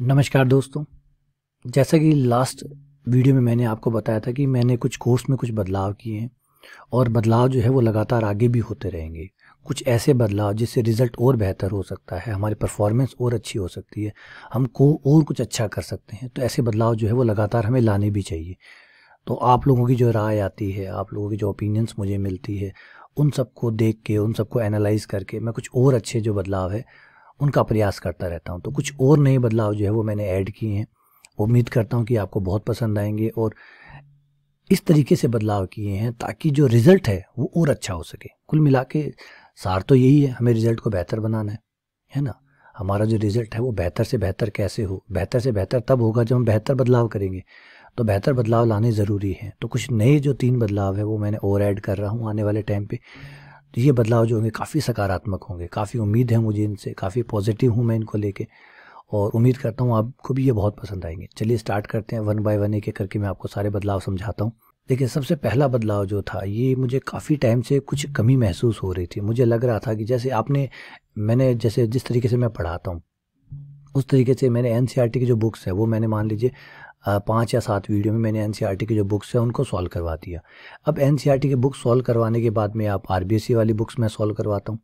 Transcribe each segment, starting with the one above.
नमस्कार दोस्तों जैसा कि लास्ट वीडियो में मैंने आपको बताया था कि मैंने कुछ कोर्स में कुछ बदलाव किए हैं और बदलाव जो है वो लगातार आगे भी होते रहेंगे कुछ ऐसे बदलाव जिससे रिज़ल्ट और बेहतर हो सकता है हमारी परफॉर्मेंस और अच्छी हो सकती है हम को और कुछ अच्छा कर सकते हैं तो ऐसे बदलाव जो है वो लगातार हमें लाने भी चाहिए तो आप लोगों की जो राय आती है आप लोगों की जो ओपिनियंस मुझे मिलती है उन सबको देख के उन सबको एनालाइज़ करके मैं कुछ और अच्छे जो बदलाव है उनका प्रयास करता रहता हूँ तो कुछ और नए बदलाव जो है वो मैंने ऐड किए हैं उम्मीद करता हूँ कि आपको बहुत पसंद आएंगे और इस तरीके से बदलाव किए हैं ताकि जो रिज़ल्ट है वो और अच्छा हो सके कुल मिला के सार तो यही है हमें रिज़ल्ट को बेहतर बनाना है है ना हमारा जो रिज़ल्ट है वो बेहतर से बेहतर कैसे हो बेहतर से बेहतर तब होगा जब हम बेहतर बदलाव करेंगे तो बेहतर बदलाव लाने ज़रूरी हैं तो कुछ नए जो तीन बदलाव है वो मैंने और ऐड कर रहा हूँ आने वाले टाइम पर तो ये बदलाव जो होंगे काफ़ी सकारात्मक होंगे काफ़ी उम्मीद है मुझे इनसे काफ़ी पॉजिटिव हूँ मैं इनको लेके और उम्मीद करता हूँ आपको भी ये बहुत पसंद आएंगे चलिए स्टार्ट करते हैं वन बाय वन एक करके मैं आपको सारे बदलाव समझाता हूँ देखिए सबसे पहला बदलाव जो था ये मुझे काफ़ी टाइम से कुछ कमी महसूस हो रही थी मुझे लग रहा था कि जैसे आपने मैंने जैसे जिस तरीके से मैं पढ़ाता हूँ उस तरीके से मैंने एन e की जो बुक्स हैं वो मैंने मान लीजिए पाँच या सात वीडियो में मैंने एन e की जो बुक्स हैं उनको सॉल्व करवा दिया अब एन की बुक्स सॉल्व करवाने के बाद में आप आर वाली बुक्स में सॉल्व करवाता हूँ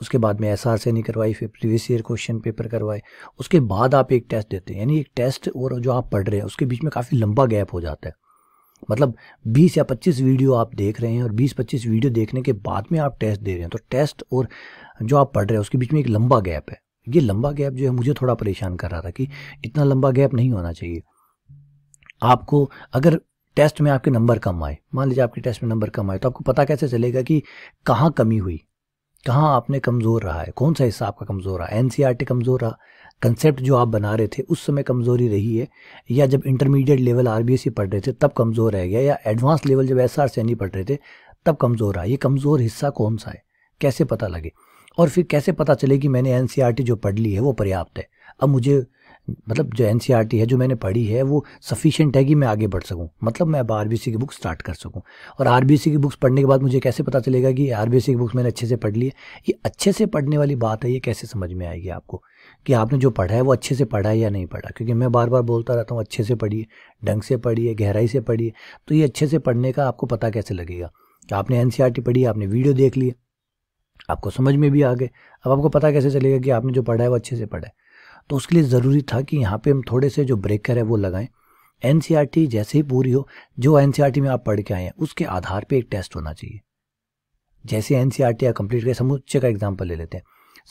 उसके बाद में एस आर से नहीं करवाई फिर प्रीवियस ईयर क्वेश्चन पेपर करवाए उसके बाद आप एक टेस्ट देते हैं यानी एक टेस्ट और जो आप पढ़ रहे हैं उसके बीच में काफ़ी लंबा गैप हो जाता है मतलब 20 या 25 वीडियो आप देख रहे हैं और 20-25 वीडियो देखने के बाद में आप टेस्ट दे रहे हैं तो टेस्ट और जो आप पढ़ रहे हैं उसके बीच में एक लंबा गैप है ये लंबा गैप जो है मुझे थोड़ा परेशान कर रहा था कि इतना लंबा गैप नहीं होना चाहिए आपको अगर टेस्ट में आपके नंबर कम आए मान लीजिए आपके टेस्ट में नंबर कम आए तो आपको पता कैसे चलेगा कि कहाँ कमी हुई कहाँ आपने कमज़ोर रहा है कौन सा हिस्सा आपका कमज़ोर रहा एन e कमज़ोर रहा कंसेप्ट जो आप बना रहे थे उस समय कमज़ोरी रही है या जब इंटरमीडिएट लेवल आर पढ़ रहे थे तब कमज़ोर रह गया या एडवांस लेवल जब एस आर पढ़ रहे थे तब कमज़ोर रहा ये कमज़ोर हिस्सा कौन सा है कैसे पता लगे और फिर कैसे पता चले कि मैंने एन e जो पढ़ ली है वो पर्याप्त है अब मुझे मतलब जो एन e है जो मैंने पढ़ी है वो सफिशेंट है कि मैं आगे बढ़ सकूँ मतलब मैं अब आर की बुक स्टार्ट कर सकूँ और आर की बुक्स पढ़ने के बाद मुझे कैसे पता चलेगा कि आर की बुक्स मैंने अच्छे से पढ़ ली है ये अच्छे से पढ़ने वाली बात है ये कैसे समझ में आएगी आपको कि आपने जो पढ़ा है वो अच्छे से पढ़ा है या नहीं पढ़ा क्योंकि मैं बार बार बोलता रहता हूँ अच्छे से पढ़िए ढंग से पढ़िए गहराई से पढ़िए तो ये अच्छे से पढ़ने का आपको पता कैसे लगेगा कि आपने एन e पढ़ी आपने वीडियो देख लिया आपको समझ में भी आ गए अब आपको पता कैसे चलेगा कि आपने जो पढ़ा है वो अच्छे से पढ़ा है तो उसके लिए ज़रूरी था कि यहाँ पे हम थोड़े से जो ब्रेकर है वो लगाएं एन e जैसे ही पूरी हो जो एन e में आप पढ़ के आए हैं उसके आधार पर एक टेस्ट होना चाहिए जैसे N C R T complete करें समुच्चय का एग्जाम्पल ले लेते हैं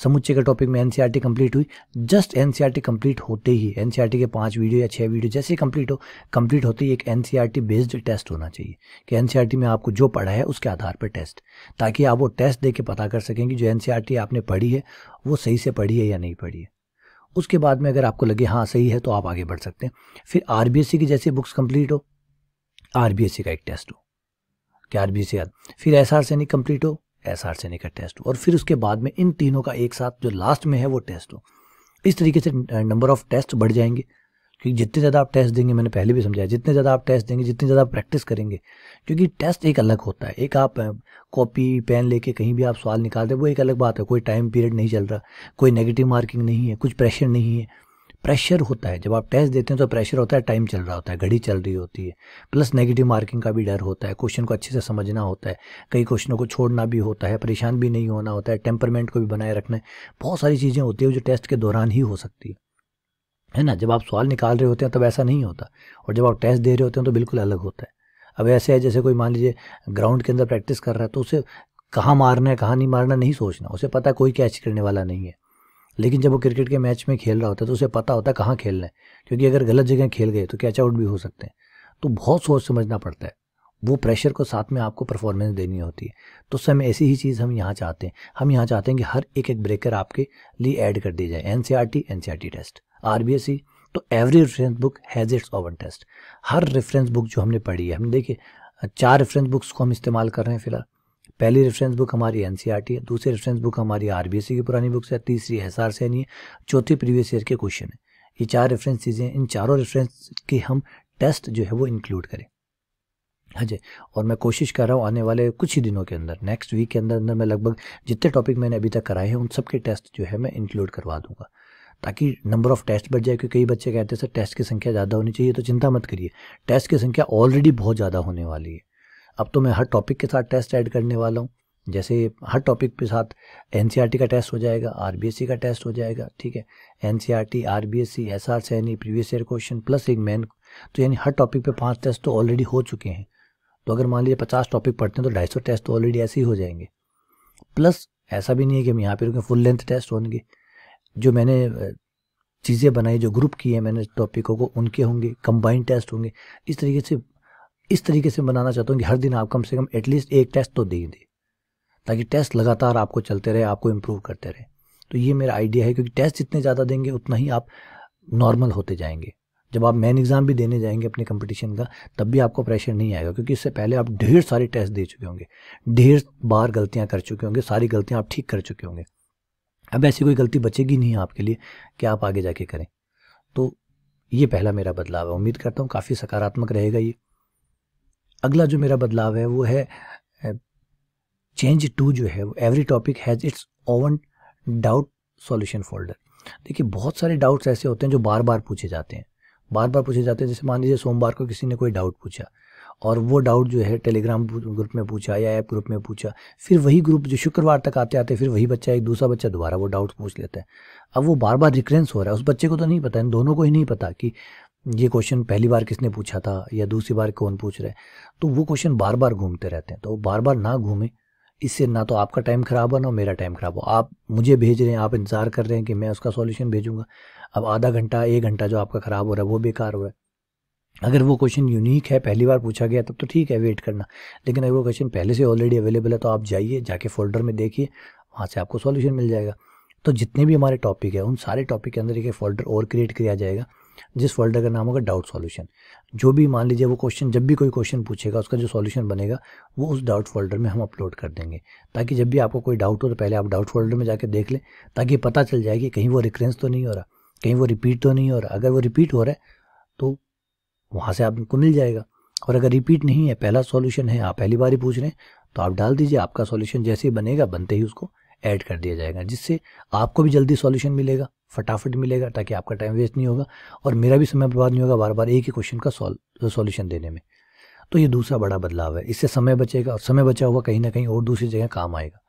समुच्चय के टॉपिक में एन सी कंप्लीट हुई जस्ट एन कंप्लीट होते ही एन e के पाँच वीडियो या छः वीडियो जैसे ही कंप्लीट हो कंप्लीट होते ही एक एन बेस्ड टेस्ट होना चाहिए कि एन में आपको जो पढ़ा है उसके आधार पर टेस्ट ताकि आप वो टेस्ट दे के पता कर सकें कि जो एन आपने पढ़ी है वो सही से पढ़ी है या नहीं पढ़ी है उसके बाद में अगर आपको लगे हाँ सही है तो आप आगे बढ़ सकते हैं फिर आर की जैसे बुक्स कंप्लीट हो आर का एक टेस्ट हो क्या आर बी फिर एस आर सैनिक कंप्लीट हो एस आर सैनिक का टेस्ट हो और फिर उसके बाद में इन तीनों का एक साथ जो लास्ट में है वो टेस्ट हो इस तरीके से नंबर ऑफ टेस्ट बढ़ जाएंगे क्योंकि जितने ज़्यादा आप टेस्ट देंगे मैंने पहले भी समझाया जितने ज़्यादा आप टेस्ट देंगे जितनी ज़्यादा प्रैक्टिस करेंगे क्योंकि टेस्ट एक अलग होता है एक आप कॉपी पेन लेके कहीं भी आप सवाल निकाल दें वो एक अलग बात है कोई टाइम पीरियड नहीं चल रहा कोई नेगेटिव मार्किंग नहीं है कुछ प्रेशर नहीं है प्रेशर होता है जब आप टेस्ट देते हैं तो प्रेशर होता है टाइम चल रहा होता है घड़ी चल रही होती है प्लस नेगेटिव मार्किंग का भी डर होता है क्वेश्चन को अच्छे से समझना होता है कई क्वेश्चनों को छोड़ना भी होता है परेशान भी नहीं होना होता है टेम्परमेंट को भी बनाए रखना है बहुत सारी चीज़ें होती है जो टेस्ट के दौरान ही हो सकती है है ना जब आप सवाल निकाल रहे होते हैं तब ऐसा नहीं होता और जब आप टेस्ट दे रहे होते हैं तो बिल्कुल अलग होता है अब ऐसे है जैसे कोई मान लीजिए ग्राउंड के अंदर प्रैक्टिस कर रहा है तो उसे कहाँ मारना है कहाँ नहीं मारना नहीं सोचना उसे पता है कोई कैच करने वाला नहीं है लेकिन जब वो क्रिकेट के मैच में खेल रहा होता है तो उसे पता होता है कहाँ खेलना है क्योंकि अगर गलत जगह खेल गए तो कैच आउट भी हो सकते हैं तो बहुत सोच समझना पड़ता है वो प्रेशर को साथ में आपको परफॉर्मेंस देनी होती है तो समय ऐसी ही चीज़ हम यहाँ चाहते हैं हम यहाँ चाहते हैं कि हर एक एक ब्रेकर आपके लिए ऐड कर दिया जाए एन सी टेस्ट आर तो every reference book has its own test हर रेफरेंस बुक जो हमने पढ़ी है हम देखिए चार रेफरेंस बुक्स को हम इस्तेमाल कर रहे हैं फिलहाल पहली रेफरेंस बुक हमारी एन e है दूसरी रेफरेंस बुक हमारी आर की पुरानी बुक्स है तीसरी एस आर सैनी है चौथी प्रीवियस ईयर के क्वेश्चन है ये चार रेफरेंस चीज़ें इन चारों रेफरेंस की हम टेस्ट जो है वो इंक्लूड करें हाँ जी और मैं कोशिश कर रहा हूँ आने वाले कुछ ही दिनों के अंदर नेक्स्ट वीक के अंदर अंदर मैं लगभग जितने टॉपिक मैंने अभी तक कराए हैं उन सब के टेस्ट जो है मैं इंक्लूड करवा दूंगा ताकि नंबर ऑफ़ टेस्ट बढ़ जाए क्योंकि कई बच्चे कहते हैं सर टेस्ट की संख्या ज़्यादा होनी चाहिए तो चिंता मत करिए टेस्ट की संख्या ऑलरेडी बहुत ज़्यादा होने वाली है अब तो मैं हर टॉपिक के साथ टेस्ट ऐड करने वाला हूँ जैसे हर टॉपिक के साथ एन e का टेस्ट हो जाएगा आर का टेस्ट हो जाएगा ठीक है N C R T R B S C S R E previous year question plus एक मेन तो यानी हर टॉपिक पे पांच टेस्ट तो ऑलरेडी हो चुके हैं तो अगर मान लीजिए पचास टॉपिक पढ़ते हैं तो ढाई सौ टेस्ट तो ऑलरेडी ऐसे ही हो जाएंगे प्लस ऐसा भी नहीं है कि हम यहाँ पे रुकें फुल लेंथ टेस्ट होंगे जो मैंने चीज़ें बनाई जो ग्रुप किए मैंने टॉपिकों को उनके होंगे कंबाइंड टेस्ट होंगे इस तरीके से इस तरीके से बनाना चाहता हूँ कि हर दिन आप कम से कम एटलीस्ट एक टेस्ट तो दे दें ताकि टेस्ट लगातार आपको चलते रहे आपको इम्प्रूव करते रहे तो ये मेरा आइडिया है क्योंकि टेस्ट जितने ज़्यादा देंगे उतना ही आप नॉर्मल होते जाएंगे जब आप मेन एग्ज़ाम भी देने जाएंगे अपने कंपटीशन का तब भी आपको प्रेशर नहीं आएगा क्योंकि इससे पहले आप ढेर सारे टेस्ट दे चुके होंगे ढेर बार गलतियां कर चुके होंगे सारी गलतियां आप ठीक कर चुके होंगे अब ऐसी कोई गलती बचेगी नहीं आपके लिए कि आप आगे जाके करें तो ये पहला मेरा बदलाव है उम्मीद करता हूँ काफ़ी सकारात्मक रहेगा ये अगला जो मेरा बदलाव है वो है चेंज टू जो है every topic has its own doubt solution folder देखिए बहुत सारे डाउट्स ऐसे होते हैं जो बार बार पूछे जाते हैं बार बार पूछे जाते हैं जैसे मान लीजिए सोमवार को किसी ने कोई डाउट पूछा और वो डाउट जो है टेलीग्राम ग्रुप में पूछा या ऐप ग्रुप में पूछा फिर वही ग्रुप जो शुक्रवार तक आते आते फिर वही बच्चा एक दूसरा बच्चा दोबारा वो डाउट पूछ लेता है अब वो बार बार रिक्रेंस हो रहा है उस बच्चे को तो नहीं पता इन दोनों को ही नहीं पता कि ये क्वेश्चन पहली बार किसने पूछा था या दूसरी बार कौन पूछ रहा है तो वो क्वेश्चन बार बार घूमते रहते हैं तो बार बार ना घूमें इससे ना तो आपका टाइम ख़राब हो ना मेरा टाइम ख़राब हो आप मुझे भेज रहे हैं आप इंतज़ार कर रहे हैं कि मैं उसका सॉल्यूशन भेजूंगा अब आधा घंटा एक घंटा जो आपका ख़राब हो रहा है वो बेकार हो रहा है अगर वो क्वेश्चन यूनिक है पहली बार पूछा गया तब तो ठीक है वेट करना लेकिन अगर वो क्वेश्चन पहले से ऑलरेडी अवेलेबल है तो आप जाइए जाके फोल्डर में देखिए वहाँ से आपको सॉल्यूशन मिल जाएगा तो जितने भी हमारे टॉपिक है उन सारे टॉपिक के अंदर एक फोल्डर और क्रिएट किया जाएगा जिस फोल्डर का नाम होगा डाउट सॉल्यूशन जो भी मान लीजिए वो क्वेश्चन जब भी कोई क्वेश्चन पूछेगा उसका जो सॉल्यूशन बनेगा वो उस डाउट फोल्डर में हम अपलोड कर देंगे ताकि जब भी आपको कोई डाउट हो तो पहले आप डाउट फोल्डर में जाकर देख लें ताकि पता चल जाए कि कहीं वो रिक्रेंस तो नहीं हो रहा कहीं वो रिपीट तो नहीं हो रहा अगर वो रिपीट हो रहा है तो वहाँ से आपको मिल जाएगा और अगर रिपीट नहीं है पहला सॉल्यूशन है आप पहली बार ही पूछ रहे हैं तो आप डाल दीजिए आपका सॉल्यूशन जैसे ही बनेगा बनते ही उसको ऐड कर दिया जाएगा जिससे आपको भी जल्दी सॉल्यूशन मिलेगा फटाफट मिलेगा ताकि आपका टाइम वेस्ट नहीं होगा और मेरा भी समय बर्बाद नहीं होगा बार बार एक ही क्वेश्चन का सॉल्यूशन देने में तो ये दूसरा बड़ा बदलाव है इससे समय बचेगा और समय बचा हुआ कहीं ना कहीं और दूसरी जगह काम आएगा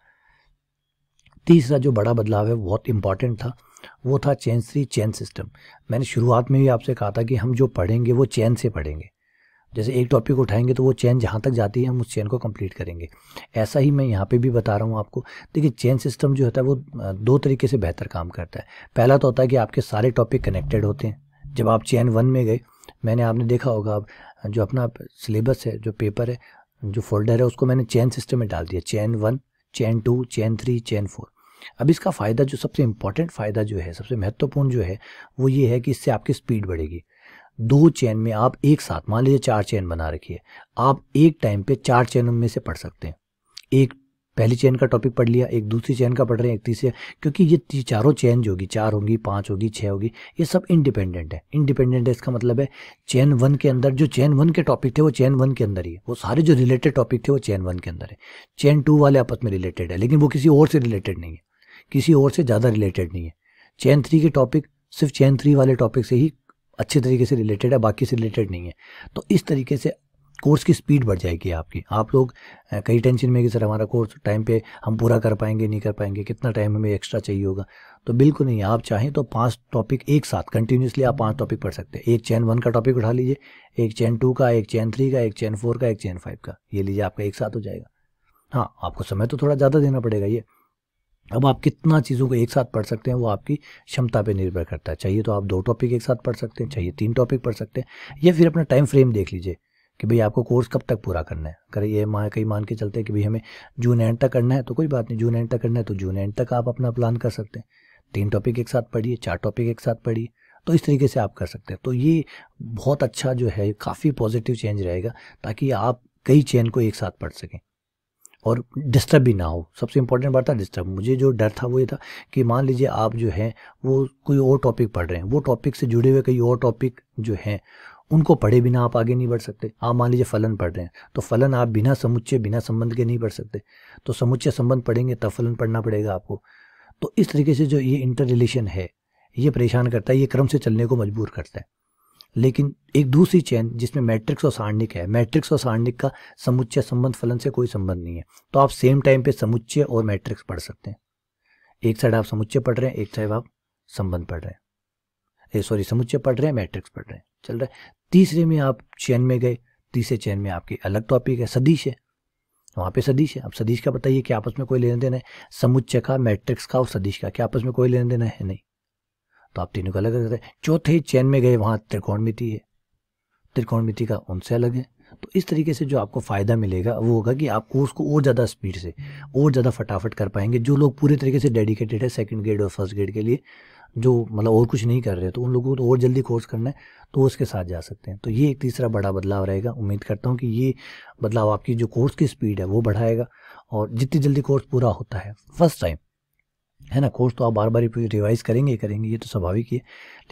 तीसरा जो बड़ा बदलाव है बहुत इंपॉर्टेंट था वो था चैन थ्री चैन सिस्टम मैंने शुरुआत में भी आपसे कहा था कि हम जो पढ़ेंगे वो चैन से पढ़ेंगे जैसे एक टॉपिक उठाएंगे तो वो चैन जहाँ तक जाती है हम उस चैन को कंप्लीट करेंगे ऐसा ही मैं यहाँ पे भी बता रहा हूँ आपको देखिए चैन सिस्टम जो होता है वो दो तरीके से बेहतर काम करता है पहला तो होता है कि आपके सारे टॉपिक कनेक्टेड होते हैं जब आप चैन वन में गए मैंने आपने देखा होगा आप जो अपना सिलेबस है जो पेपर है जो फोल्डर है उसको मैंने चैन सिस्टम में डाल दिया chain one chain two chain three chain four अब इसका फ़ायदा जो सबसे इम्पॉर्टेंट फ़ायदा जो है सबसे महत्वपूर्ण जो है वो ये है कि इससे आपकी स्पीड बढ़ेगी दो चैन में आप एक साथ मान लीजिए चार चैन बना रखिए आप एक टाइम पे चार चैनों में से पढ़ सकते हैं एक पहली चैन का टॉपिक पढ़ लिया एक दूसरी चैन का पढ़ रहे हैं एक तीसरी क्योंकि ये चारों चैन जो होगी चार होगी पाँच होगी छः होगी ये सब इंडिपेंडेंट है इंडिपेंडेंट है इसका मतलब है चैन वन के अंदर जो चैन वन के टॉपिक थे वो चैन वन के अंदर ही है वो सारे जो रिलेटेड टॉपिक थे वो चैन वन के अंदर है चैन टू वाले आपस में रिलेटेड है लेकिन वो किसी और से रिलेटेड नहीं है किसी और से ज़्यादा रिलेटेड नहीं है चैन थ्री के टॉपिक सिर्फ चैन थ्री वाले टॉपिक से ही अच्छे तरीके से रिलेटेड है बाकी से रिलेटेड नहीं है तो इस तरीके से कोर्स की स्पीड बढ़ जाएगी आपकी आप लोग कहीं टेंशन में कि सर हमारा कोर्स टाइम पे हम पूरा कर पाएंगे नहीं कर पाएंगे कितना टाइम हमें एक्स्ट्रा चाहिए होगा तो बिल्कुल नहीं आप चाहें तो पांच टॉपिक एक साथ कंटिन्यूसली आप पांच टॉपिक पढ़ सकते हैं एक चैन वन का टॉपिक उठा लीजिए एक चैन टू का एक चैन थ्री का एक चैन फोर का एक चैन फाइव का ये लीजिए आपका एक साथ हो जाएगा हाँ आपको समय तो थोड़ा ज़्यादा देना पड़ेगा ये अब आप कितना चीज़ों को एक साथ पढ़ सकते हैं वो आपकी क्षमता पे निर्भर करता है चाहिए तो आप दो टॉपिक एक साथ पढ़ सकते हैं चाहिए तीन टॉपिक पढ़ सकते हैं या फिर अपना टाइम फ्रेम देख लीजिए कि भाई आपको कोर्स कब तक पूरा करना है अगर ये माँ कहीं मान के चलते हैं कि भाई हमें जून एंड तक करना है तो कोई बात नहीं जून एंड तक करना है तो जून एंड तक आप अपना प्लान कर सकते हैं तीन टॉपिक एक साथ पढ़िए चार टॉपिक एक साथ पढ़िए तो इस तरीके से आप कर सकते हैं तो ये बहुत अच्छा जो है काफ़ी पॉजिटिव चेंज रहेगा ताकि आप कई चैन को एक साथ पढ़ सकें और डिस्टर्ब भी ना हो सबसे इम्पोर्टेंट बात था डिस्टर्ब मुझे जो डर था वो ये था कि मान लीजिए आप जो हैं वो कोई और टॉपिक पढ़ रहे हैं वो टॉपिक से जुड़े हुए कई और टॉपिक जो हैं उनको पढ़े बिना आप आगे नहीं बढ़ सकते आप मान लीजिए फलन पढ़ रहे हैं तो फलन आप बिना समुच्चय बिना संबंध के नहीं पढ़ सकते तो समुच्चय संबंध पढ़ेंगे तब फलन पढ़ना पड़ेगा आपको तो इस तरीके से जो ये इंटर रिलेशन है ये परेशान करता है ये क्रम से चलने को मजबूर करता है लेकिन एक दूसरी चैन जिसमें मैट्रिक्स और सारणिक है मैट्रिक्स और सारणिक का समुच्चय संबंध फलन से कोई संबंध नहीं है तो आप सेम टाइम पे समुच्चय और मैट्रिक्स पढ़ सकते हैं एक साइड आप समुच्चय पढ़ रहे हैं एक साइड आप संबंध पढ़ रहे हैं सॉरी समुच्चय पढ़ रहे हैं मैट्रिक्स पढ़ रहे हैं चल रहा है तीसरे में आप चैन में गए तीसरे चैन में आपकी अलग टॉपिक है सदीश है वहां पे सदीश है अब सदीश का बताइए कि आपस में कोई लेन देना है समुच्चय का मैट्रिक्स का और सदीश का क्या आपस में कोई लेन देना है नहीं तो आप तीनों का अलग अलग है चौथे चैन में गए वहाँ त्रिकोणमिति है त्रिकोणमिति का उनसे अलग है तो इस तरीके से जो आपको फ़ायदा मिलेगा वो होगा कि आप कोर्स को और ज़्यादा स्पीड से और ज़्यादा फटाफट कर पाएंगे जो लोग पूरे तरीके से डेडिकेटेड है सेकंड ग्रेड और फर्स्ट ग्रेड के लिए जो मतलब और कुछ नहीं कर रहे तो उन लोगों को तो और जल्दी कोर्स करना है तो उसके साथ जा सकते हैं तो ये एक तीसरा बड़ा बदलाव रहेगा उम्मीद करता हूँ कि ये बदलाव आपकी जो कोर्स की स्पीड है वो बढ़ाएगा और जितनी जल्दी कोर्स पूरा होता है फर्स्ट टाइम है ना कोर्स तो आप बार बार रिवाइज करेंगे ही करेंगे ये तो स्वाभाविक ही है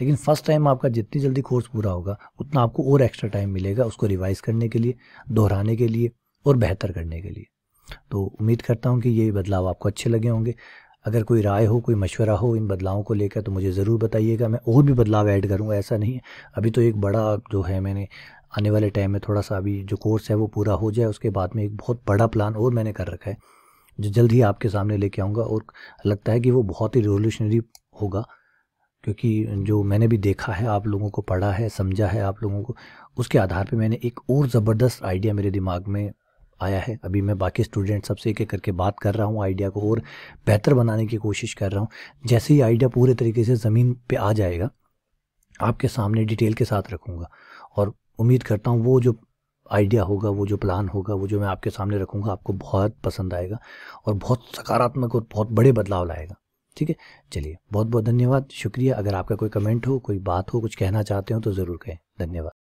लेकिन फर्स्ट टाइम आपका जितनी जल्दी कोर्स पूरा होगा उतना आपको और एक्स्ट्रा टाइम मिलेगा उसको रिवाइज करने के लिए दोहराने के लिए और बेहतर करने के लिए तो उम्मीद करता हूँ कि ये बदलाव आपको अच्छे लगे होंगे अगर कोई राय हो कोई मशवरा हो इन बदलावों को लेकर तो मुझे ज़रूर बताइएगा मैं और भी बदलाव ऐड करूँगा ऐसा नहीं है अभी तो एक बड़ा जो है मैंने आने वाले टाइम में थोड़ा सा अभी जो कोर्स है वो पूरा हो जाए उसके बाद में एक बहुत बड़ा प्लान और मैंने कर रखा है जो जल्द ही आपके सामने लेके आऊँगा और लगता है कि वो बहुत ही रिवोल्यूशनरी होगा क्योंकि जो मैंने भी देखा है आप लोगों को पढ़ा है समझा है आप लोगों को उसके आधार पे मैंने एक और ज़बरदस्त आइडिया मेरे दिमाग में आया है अभी मैं बाकी स्टूडेंट सबसे एक एक करके बात कर रहा हूँ आइडिया को और बेहतर बनाने की कोशिश कर रहा हूँ जैसे ही आइडिया पूरे तरीके से ज़मीन पर आ जाएगा आपके सामने डिटेल के साथ रखूँगा और उम्मीद करता हूँ वो जो आइडिया होगा वो जो प्लान होगा वो जो मैं आपके सामने रखूँगा आपको बहुत पसंद आएगा और बहुत सकारात्मक और बहुत बड़े बदलाव लाएगा ठीक है चलिए बहुत बहुत धन्यवाद शुक्रिया अगर आपका कोई कमेंट हो कोई बात हो कुछ कहना चाहते हो तो ज़रूर कहें धन्यवाद